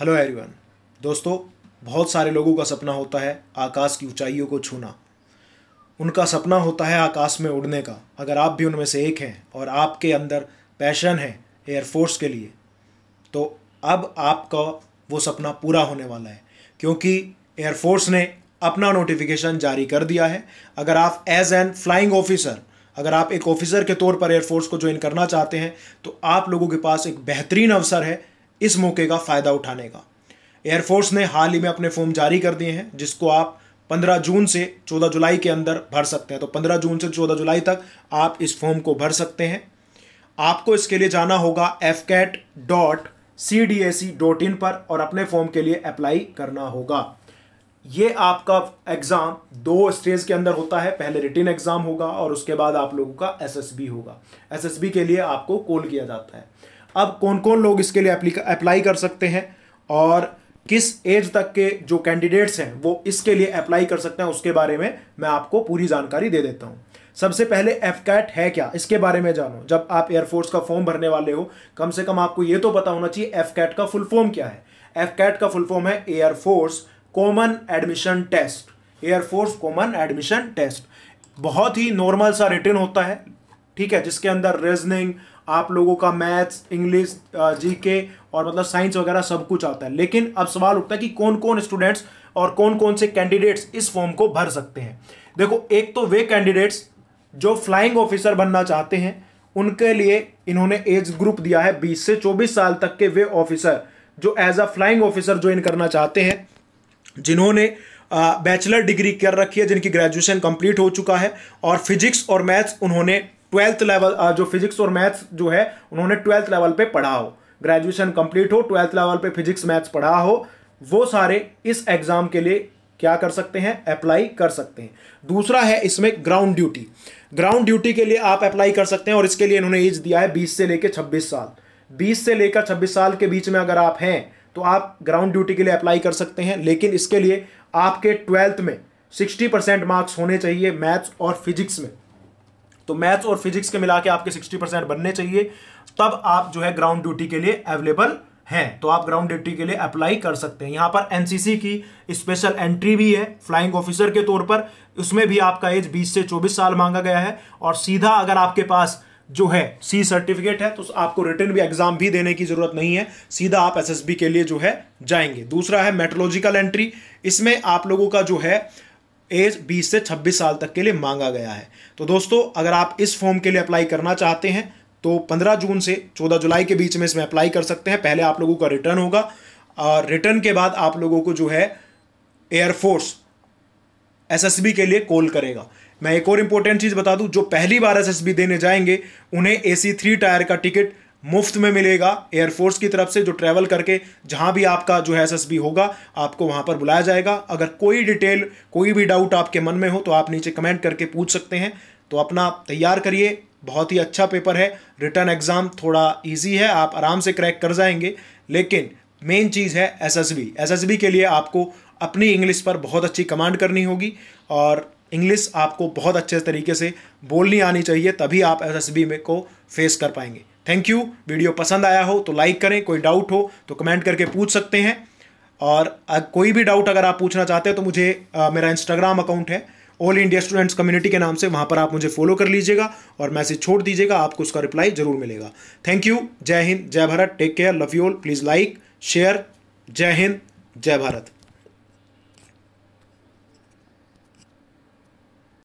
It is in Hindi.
हेलो एवरीवन दोस्तों बहुत सारे लोगों का सपना होता है आकाश की ऊंचाइयों को छूना उनका सपना होता है आकाश में उड़ने का अगर आप भी उनमें से एक हैं और आपके अंदर पैशन है एयरफोर्स के लिए तो अब आपका वो सपना पूरा होने वाला है क्योंकि एयरफोर्स ने अपना नोटिफिकेशन जारी कर दिया है अगर आप एज एन फ्लाइंग ऑफिसर अगर आप एक ऑफिसर के तौर पर एयरफोर्स को ज्वाइन करना चाहते हैं तो आप लोगों के पास एक बेहतरीन अवसर है इस मौके का फ़ायदा उठाने का एयरफोर्स ने हाल ही में अपने फॉर्म जारी कर दिए हैं जिसको आप 15 जून से 14 जुलाई के अंदर भर सकते हैं तो 15 जून से 14 जुलाई तक आप इस फॉर्म को भर सकते हैं आपको इसके लिए जाना होगा AFCAT dot C D S E dot in पर और अपने फॉर्म के लिए अप्लाई करना होगा ये आपका एग्ज़ाम दो स्टेज के अंदर होता है पहले रिटर्न एग्ज़ाम होगा और उसके बाद आप लोगों का एसएसबी होगा एसएसबी के लिए आपको कॉल किया जाता है अब कौन कौन लोग इसके लिए अप्लाई कर सकते हैं और किस एज तक के जो कैंडिडेट्स हैं वो इसके लिए अप्लाई कर सकते हैं उसके बारे में मैं आपको पूरी जानकारी दे देता हूँ सबसे पहले एफ कैट है क्या इसके बारे में जानो जब आप एयरफोर्स का फॉर्म भरने वाले हो कम से कम आपको ये तो पता होना चाहिए एफ कैट का फुल फॉर्म क्या है एफ कैट का फुल फॉर्म है air force common admission test air force common admission test बहुत ही नॉर्मल सा रिटर्न होता है ठीक है जिसके अंदर रीजनिंग आप लोगों का मैथ्स इंग्लिश जीके और मतलब साइंस वगैरह सब कुछ आता है लेकिन अब सवाल उठता है कि कौन कौन स्टूडेंट्स और कौन कौन से कैंडिडेट्स इस फॉर्म को भर सकते हैं देखो एक तो वे कैंडिडेट्स जो फ्लाइंग ऑफिसर बनना चाहते हैं उनके लिए इन्होंने एज ग्रुप दिया है 20 से 24 साल तक के वे ऑफिसर जो as a flying officer join करना चाहते हैं जिन्होंने बैचलर डिग्री कर रखी है जिनकी ग्रेजुएशन कंप्लीट हो चुका है और फिजिक्स और मैथ्स उन्होंने ट्वेल्थ लेवल जो फिजिक्स और मैथ्स जो है उन्होंने ट्वेल्थ लेवल पे पढ़ा हो ग्रेजुएशन कंप्लीट हो ट्वेल्थ लेवल पे फिजिक्स मैथ्स पढ़ा हो वो सारे इस एग्ज़ाम के लिए क्या कर सकते हैं अप्लाई कर सकते हैं दूसरा है इसमें ग्राउंड ड्यूटी ग्राउंड ड्यूटी के लिए आप अप्लाई कर सकते हैं और इसके लिए इन्होंने एज दिया है बीस से लेकर छब्बीस साल बीस से लेकर छब्बीस साल के बीच में अगर आप हैं तो आप ग्राउंड ड्यूटी के लिए अप्लाई कर सकते हैं लेकिन इसके लिए आपके ट्वेल्थ में सिक्सटी परसेंट मार्क्स होने चाहिए मैथ्स और फिजिक्स में तो मैथ्स और फिजिक्स के मिला के आपके सिक्सटी परसेंट बनने चाहिए तब आप जो है ग्राउंड ड्यूटी के लिए अवेलेबल हैं तो आप ग्राउंड ड्यूटी के लिए अप्लाई कर सकते हैं यहां पर एनसीसी की स्पेशल एंट्री भी है फ्लाइंग ऑफिसर के तौर पर उसमें भी आपका एज 20 से 24 साल मांगा गया है और सीधा अगर आपके पास जो है सी सर्टिफिकेट है तो आपको रिटर्न भी एग्जाम भी देने की जरूरत नहीं है सीधा आप एसएसबी के लिए जो है जाएंगे दूसरा है मेट्रोलॉजिकल एंट्री इसमें आप लोगों का जो है एज 20 से 26 साल तक के लिए मांगा गया है तो दोस्तों अगर आप इस फॉर्म के लिए अप्लाई करना चाहते हैं तो 15 जून से 14 जुलाई के बीच में इसमें अप्लाई कर सकते हैं पहले आप लोगों का रिटर्न होगा और रिटर्न के बाद आप लोगों को जो है एयरफोर्स एसएसबी के लिए कॉल करेगा मैं एक और इंपॉर्टेंट चीज़ बता दूं जो पहली बार एसएसबी देने जाएंगे उन्हें एसी थ्री टायर का टिकट मुफ्त में मिलेगा एयरफोर्स की तरफ से जो ट्रैवल करके जहाँ भी आपका जो है एस होगा आपको वहाँ पर बुलाया जाएगा अगर कोई डिटेल कोई भी डाउट आपके मन में हो तो आप नीचे कमेंट करके पूछ सकते हैं तो अपना तैयार करिए बहुत ही अच्छा पेपर है रिटर्न एग्ज़ाम थोड़ा ईजी है आप आराम से क्रैक कर जाएंगे लेकिन मेन चीज़ है एसएसबी एसएसबी के लिए आपको अपनी इंग्लिश पर बहुत अच्छी कमांड करनी होगी और इंग्लिश आपको बहुत अच्छे तरीके से बोलनी आनी चाहिए तभी आप एसएसबी में को फेस कर पाएंगे थैंक यू वीडियो पसंद आया हो तो लाइक करें कोई डाउट हो तो कमेंट करके पूछ सकते हैं और कोई भी डाउट अगर आप पूछना चाहते हैं तो मुझे आ, मेरा इंस्टाग्राम अकाउंट है ऑल इंडिया स्टूडेंट्स कम्युनिटी के नाम से वहाँ पर आप मुझे फॉलो कर लीजिएगा और मैसेज छोड़ दीजिएगा आपको उसका रिप्लाई जरूर मिलेगा थैंक यू जय हिंद जय Bharat take care love you all please like share जय हिंद जय भारत